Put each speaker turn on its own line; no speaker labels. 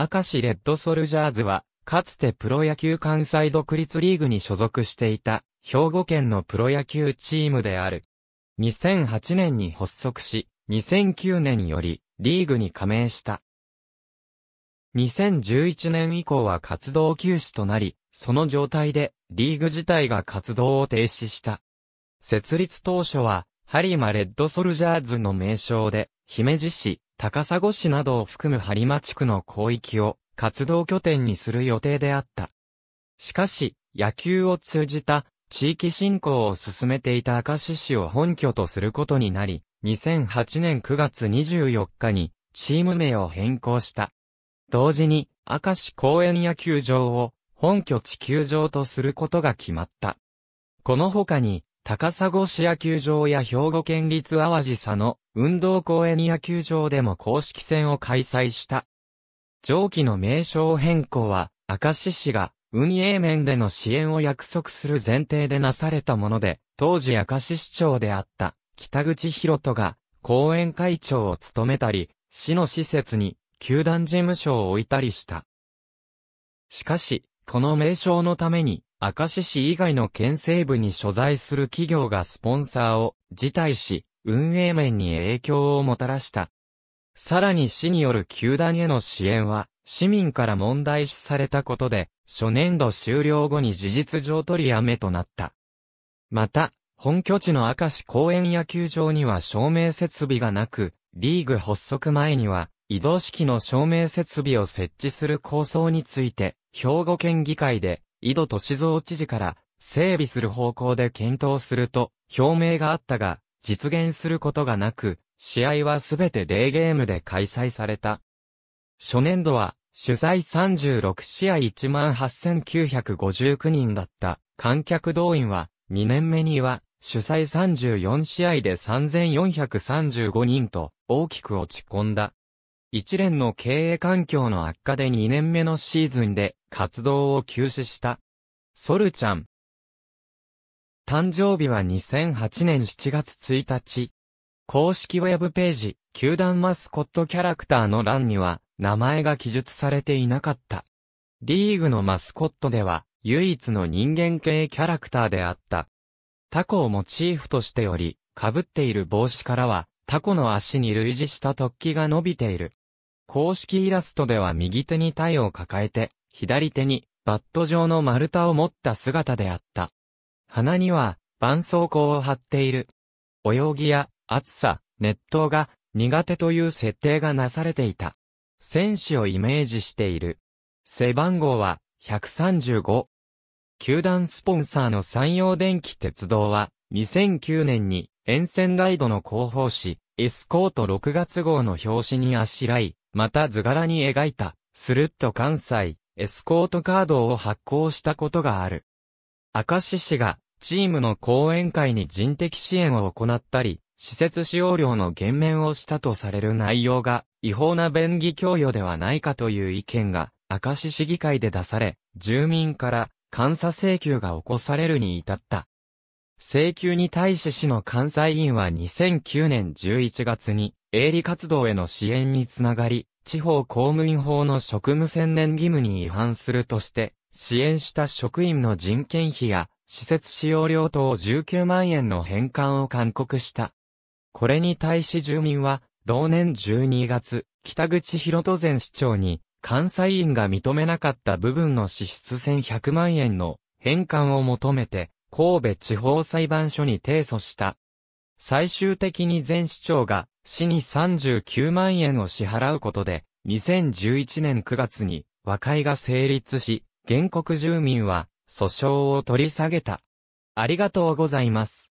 明石レッドソルジャーズは、かつてプロ野球関西独立リーグに所属していた、兵庫県のプロ野球チームである。2008年に発足し、2009年より、リーグに加盟した。2011年以降は活動休止となり、その状態で、リーグ自体が活動を停止した。設立当初は、ハリマレッドソルジャーズの名称で、姫路市、高砂市などを含む播磨地区の広域を活動拠点にする予定であった。しかし、野球を通じた地域振興を進めていた明石市を本拠とすることになり、2008年9月24日にチーム名を変更した。同時に、明石公園野球場を本拠地球場とすることが決まった。この他に、高砂市野球場や兵庫県立淡路佐野運動公園野球場でも公式戦を開催した。上記の名称変更は、明石市が運営面での支援を約束する前提でなされたもので、当時明石市長であった北口博人が公演会長を務めたり、市の施設に球団事務所を置いたりした。しかし、この名称のために、明石市以外の県西部に所在する企業がスポンサーを辞退し、運営面に影響をもたらした。さらに市による球団への支援は、市民から問題視されたことで、初年度終了後に事実上取りやめとなった。また、本拠地の明石公園野球場には照明設備がなく、リーグ発足前には、移動式の照明設備を設置する構想について、兵庫県議会で、井戸敏蔵知事から、整備する方向で検討すると、表明があったが、実現することがなく、試合はすべてデーゲームで開催された。初年度は、主催36試合18,959人だった観客動員は、2年目には、主催34試合で3,435人と、大きく落ち込んだ。一連の経営環境の悪化で2年目のシーズンで活動を休止した。ソルちゃん、誕生日は2008年7月1日。公式ウェブページ、球団マスコットキャラクターの欄には、名前が記述されていなかった。リーグのマスコットでは、唯一の人間系キャラクターであった。タコをモチーフとしており、被っている帽子からは、タコの足に類似した突起が伸びている。公式イラストでは右手にタイを抱えて、左手にバット状の丸太を持った姿であった。鼻には、絆創膏を貼っている。泳ぎや、暑さ、熱湯が、苦手という設定がなされていた。戦士をイメージしている。背番号は、135。球団スポンサーの山陽電気鉄道は、2009年に、沿線ガイドの広報誌、エスコート6月号の表紙にあしらい、また図柄に描いた、スルッと関西、エスコートカードを発行したことがある。明石市がチームの講演会に人的支援を行ったり、施設使用料の減免をしたとされる内容が違法な便宜供与ではないかという意見が明石市議会で出され、住民から監査請求が起こされるに至った。請求に対し市の監査委員は2009年11月に営利活動への支援につながり、地方公務員法の職務専念義務に違反するとして、支援した職員の人件費や施設使用料等19万円の返還を勧告した。これに対し住民は、同年12月、北口広戸前市長に、関西院が認めなかった部分の支出1100万円の返還を求めて、神戸地方裁判所に提訴した。最終的に前市長が、市に39万円を支払うことで、2011年9月に和解が成立し、原告住民は訴訟を取り下げた。ありがとうございます。